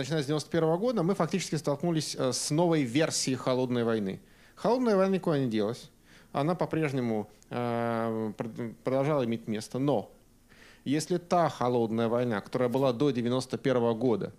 начиная с 91 года, мы фактически столкнулись э, с новой версией холодной войны. Холодная война никуда не делась. Она по-прежнему э, продолжала иметь место. Но если та холодная война, которая была до 91 года,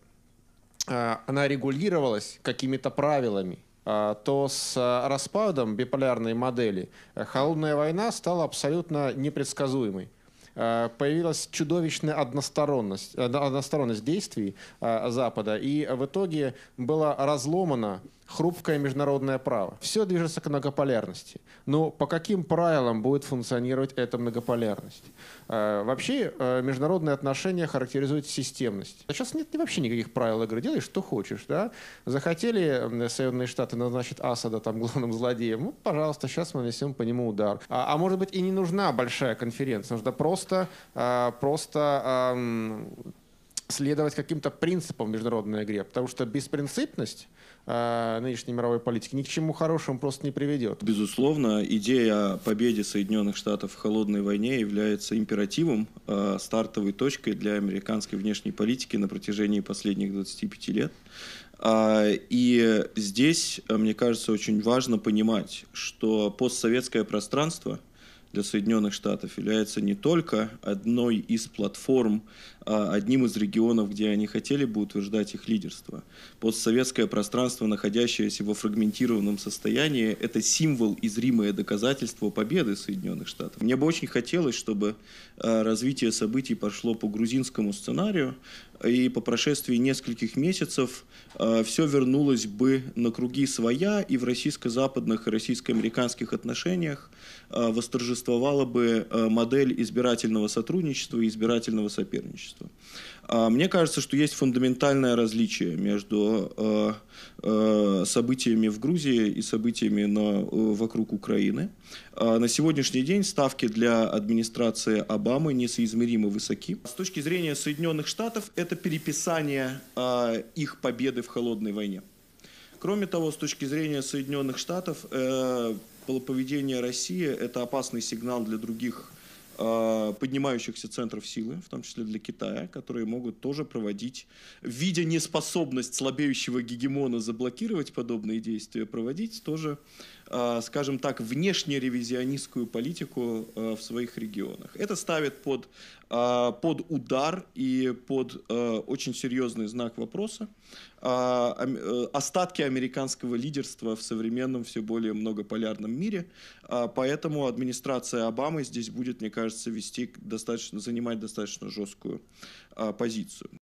э, она регулировалась какими-то правилами, э, то с э, распадом биполярной модели холодная война стала абсолютно непредсказуемой. Э, появилась чудовищная односторонность, односторонность действий э, Запада, и в итоге была разломана хрупкое международное право. Все движется к многополярности. Но по каким правилам будет функционировать эта многополярность? Э, вообще э, международные отношения характеризуют системность. Сейчас а нет вообще никаких правил игры. Делай, что хочешь. Да? Захотели Соединенные Штаты назначить Асада там главным злодеем? Ну, пожалуйста, сейчас мы нанесем по нему удар. А, а может быть и не нужна большая конференция. Нужна просто, э, просто эм, следовать каким-то принципам в международной игре, потому что беспринципность э, нынешней мировой политики ни к чему хорошему просто не приведет. Безусловно, идея о победе Соединенных Штатов в холодной войне является императивом, э, стартовой точкой для американской внешней политики на протяжении последних 25 лет. А, и здесь, э, мне кажется, очень важно понимать, что постсоветское пространство — для Соединенных Штатов является не только одной из платформ, а одним из регионов, где они хотели бы утверждать их лидерство. Постсоветское пространство, находящееся во фрагментированном состоянии, это символ и зримое доказательство победы Соединенных Штатов. Мне бы очень хотелось, чтобы а, развитие событий пошло по грузинскому сценарию, и по прошествии нескольких месяцев э, а, все вернулось бы на круги своя и в российско-западных и российско-американских отношениях э, а, восторжествовало существовала бы э, модель избирательного сотрудничества и избирательного соперничества. А, мне кажется, что есть фундаментальное различие между э, э, событиями в Грузии и событиями на, вокруг Украины. А, на сегодняшний день ставки для администрации Обамы несоизмеримо высоки. С точки зрения Соединенных Штатов это переписание а, их победы в холодной войне. Кроме того, с точки зрения Соединенных Штатов, э, поведение России – это опасный сигнал для других э, поднимающихся центров силы, в том числе для Китая, которые могут тоже проводить, видя неспособность слабеющего гегемона заблокировать подобные действия, проводить тоже Э, скажем так, внешнеревизионистскую политику э, в своих регионах. Это ставит под, э, под удар и под очень серьезный знак вопроса остатки американского лидерства в современном все более многополярном мире. Поэтому администрация Обамы здесь будет, мне кажется, вести достаточно, занимать достаточно жесткую позицию.